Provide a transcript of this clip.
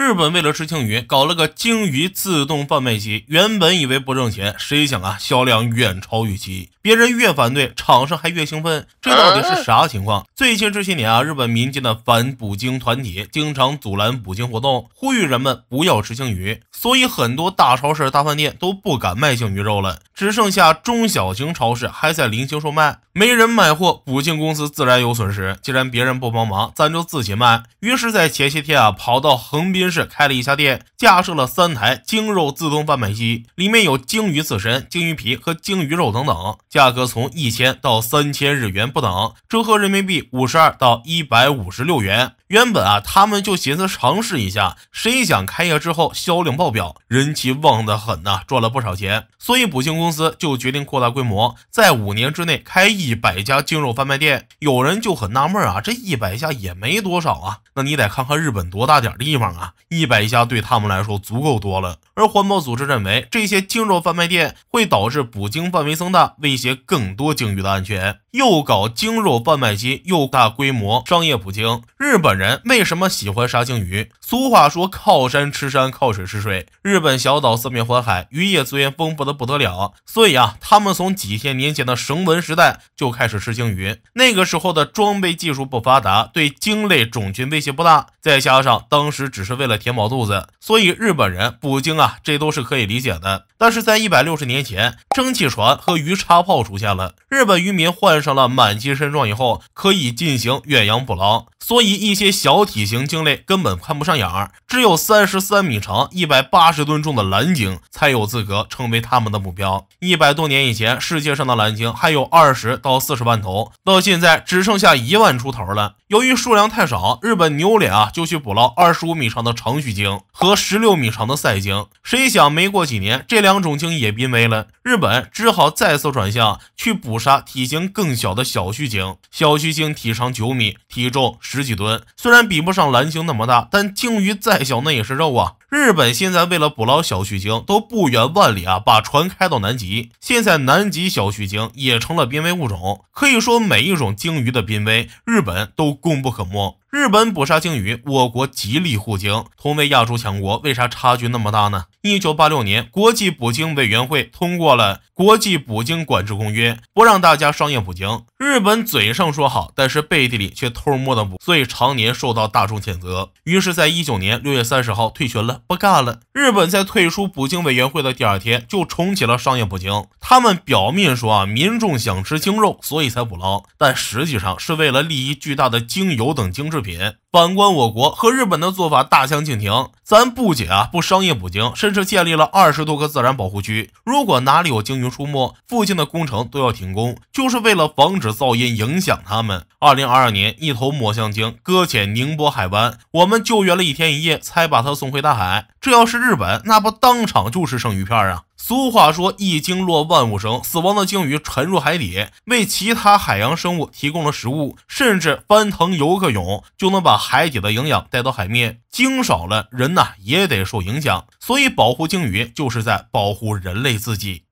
日本为了吃鲸鱼，搞了个鲸鱼自动贩卖机。原本以为不挣钱，谁想啊，销量远超预期。别人越反对，厂商还越兴奋，这到底是啥情况？最近这些年啊，日本民间的反捕鲸团体经常阻拦捕鲸活动，呼吁人们不要吃鲸鱼，所以很多大超市、大饭店都不敢卖鲸鱼肉了。只剩下中小型超市还在零星售卖，没人卖货，补进公司自然有损失。既然别人不帮忙，咱就自己卖。于是，在前些天啊，跑到横滨市开了一家店，架设了三台鲸肉自动贩卖机，里面有鲸鱼刺身、鲸鱼皮和鲸鱼肉等等，价格从一千到三千日元不等，折合人民币五十二到一百五十六元。原本啊，他们就寻思尝试一下，谁想开业之后销量爆表，人气旺得很呐，赚了不少钱。所以补进公。公司就决定扩大规模，在五年之内开一百家精肉贩卖店。有人就很纳闷啊，这一百家也没多少啊，那你得看看日本多大点地方啊，一百家对他们来说足够多了。而环保组织认为，这些鲸肉贩卖店会导致捕鲸范围增大，威胁更多鲸鱼的安全。又搞鲸肉贩卖机，又大规模商业捕鲸。日本人为什么喜欢杀鲸鱼？俗话说靠山吃山，靠水吃水。日本小岛四面环海，渔业资源丰富的不得了。所以啊，他们从几千年前的绳文时代就开始吃鲸鱼。那个时候的装备技术不发达，对鲸类种群威胁不大。再加上当时只是为了填饱肚子，所以日本人捕鲸啊。这都是可以理解的。但是在一百六十年前，蒸汽船和鱼叉炮出现了。日本渔民换上了满级身装以后，可以进行远洋捕捞，所以一些小体型鲸类根本看不上眼儿，只有三十三米长、一百八十吨重的蓝鲸才有资格成为他们的目标。一百多年以前，世界上的蓝鲸还有二十到四十万头，到现在只剩下一万出头了。由于数量太少，日本牛脸啊就去捕捞二十五米长的长须鲸和十六米长的赛鲸。谁想没过几年，这两两种鲸也濒危了，日本只好再次转向去捕杀体型更小的小须鲸。小须鲸体长九米，体重十几吨，虽然比不上蓝鲸那么大，但鲸鱼再小那也是肉啊。日本现在为了捕捞小须鲸，都不远万里啊，把船开到南极。现在南极小须鲸也成了濒危物种，可以说每一种鲸鱼的濒危，日本都功不可没。日本捕杀鲸鱼，我国极力护鲸，同为亚洲强国，为啥差距那么大呢？一九八六年，国际捕鲸委员会通过了《国际捕鲸管制公约》，不让大家商业捕鲸。日本嘴上说好，但是背地里却偷摸的捕，所以常年受到大众谴责。于是，在一九年六月三十号退群了，不干了。日本在退出捕鲸委员会的第二天就重启了商业捕鲸。他们表面说啊，民众想吃鲸肉，所以才捕捞，但实际上是为了利益巨大的鲸油等精制品。反观我国和日本的做法大相径庭，咱不仅啊不商业捕鲸，甚甚至建立了二十多个自然保护区。如果哪里有鲸鱼出没，附近的工程都要停工，就是为了防止噪音影响他们。二零二二年，一头抹香鲸搁浅宁波海湾，我们救援了一天一夜，才把它送回大海。这要是日本，那不当场就是生鱼片啊！俗话说：“一鲸落，万物生。”死亡的鲸鱼沉入海底，为其他海洋生物提供了食物，甚至翻腾游个泳，就能把海底的营养带到海面。鲸少了，人呐也得受影响。所以，保护鲸鱼就是在保护人类自己。